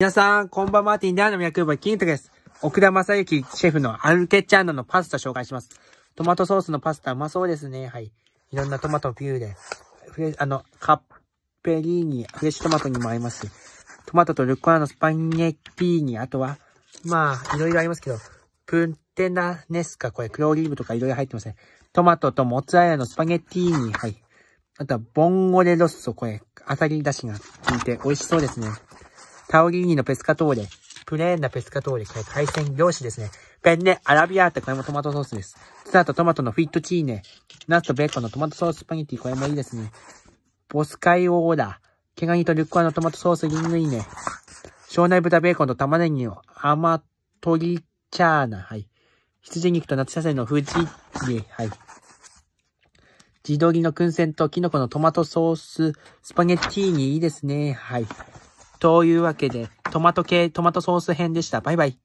皆さん、こんばんは、ティンダーの役キントです。奥田正幸シェフのアルケチャーノのパスタ紹介します。トマトソースのパスタうまそうですね。はい。いろんなトマトビューで。フレあの、カッペリーニ、フレッシュトマトにも合いますし。トマトとルッコラのスパゲエッピーニ、あとは、まあ、いろいろありますけど、プンテナネスカ、これ、黒オリーブとかいろいろ入ってますね。トマトとモッツァイラのスパゲッティーニ、はい。あとは、ボンゴレロッソ、これ、アサリだしが効いて美味しそうですね。タオリーニのペスカトーレ、プレーンなペスカトーレ、これ海鮮漁師ですね。ペンネ、アラビアータ、これもトマトソースです。ツナとトマトのフィットチーネ、ナスとベーコンのトマトソーススパゲティ、これもいいですね。ボスカイオーラ、毛ガニとルッコアのトマトソースリングイネ、庄内豚ベーコンと玉ねぎを。甘鶏チャーナ、はい。羊肉と夏野菜のフジリ、はい。地鶏の燻製とキノコのトマトソース、スパゲッティーニ、いいですね。はい。というわけで、トマト系トマトソース編でした。バイバイ。